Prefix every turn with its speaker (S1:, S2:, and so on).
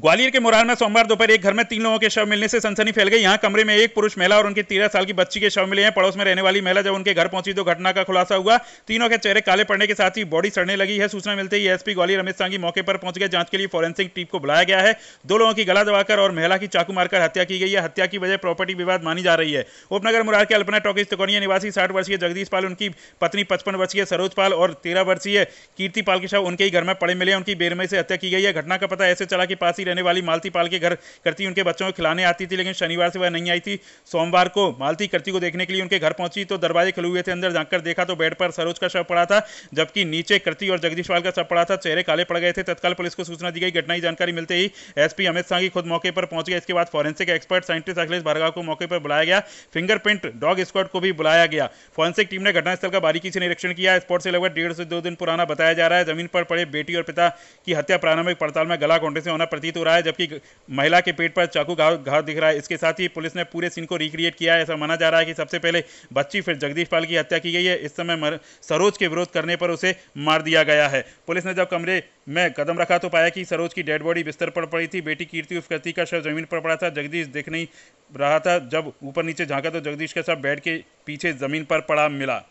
S1: ग्वालियर के मुरार में सोमवार दोपहर एक घर में तीन लोगों के शव मिलने से सनसनी फैल गई यहाँ कमरे में एक पुरुष महिला और उनकी तेरह साल की बच्ची के शव मिले हैं पड़ोस में रहने वाली महिला जब उनके घर पहुंची तो घटना का खुलासा हुआ तीनों के चेहरे काले पड़ने के साथ ही बॉडी सड़ने लगी है सूचना मिलते ही एसपी ग्वालियर अमित सांगी मौके पर पहुंच गए जांच के लिए फॉरेंसिक टीम को बुलाया गया है दो लोगों की गला दबाकर और महिला की चाकू मारकर हत्या की गई है हत्या की वजह प्रॉपर्टी विवाद मानी जा रही है उपनगर मुरार के अल्पना टॉकी तिकोनिया निवासी साठ वर्षीय जगदीश पाल उनकी पत्नी पचपन वर्षीय सरोज पाल और तेरह वर्षीय कीर्ति पाल के शव उनके ही घर में पड़े मिले उनकी बेरमई से हत्या की गई है घटना का पता ऐसे चला कि पास निवासी रहने वाली मालती पाल के घर करती उनके बच्चों को खिलाने आती थी लेकिन शनिवार से वह नहीं आई थी सोमवार को मालती करती को देखने के लिए उनके घर पहुंची तो दरवाजे खुले हुए थे अंदर जाकर देखा तो बेड पर सरोज का शव पड़ा था जबकि नीचे करती और जगदीशवाल का शव पड़ा था चेहरे काले पड़ गए थे तत्काल पुलिस को सूचना दी गई घटना की जानकारी मिलते ही एसपी अमित शाह खुद मौके पर पहुंच गया इसके बाद forensic expert scientist Akhilesh Bhargav को मौके पर बुलाया गया फिंगरप्रिंट डॉग स्क्वाड को भी बुलाया गया फॉरेंसिक टीम ने घटनास्थल का बारीकी से निरीक्षण किया स्पॉट से लगभग डेढ़ से दो दिन पुराना बताया जा रहा है जमीन पर पड़े बेटी और पिता की हत्या प्रारंभिक पड़ताल में गला घोंटे से होना प्रतीत प्रतीत हो रहा है जबकि महिला के पेट पर चाकू घाव घाव दिख रहा है इसके साथ ही पुलिस ने पूरे सीन को रिक्रिएट किया है ऐसा माना जा रहा है कि सबसे पहले बच्ची फिर जगदीश पाल की हत्या की गई है इस समय मर, सरोज के विरोध करने पर उसे मार दिया गया है पुलिस ने जब कमरे में कदम रखा तो पाया कि सरोज की डेड बॉडी बिस्तर पर पड़ी थी बेटी कीर्ति उर्फ कृति का शव जमीन पर पड़ा था जगदीश देख नहीं रहा था जब ऊपर नीचे झाँका तो जगदीश का शव बेड के पीछे जमीन पर पड़ा मिला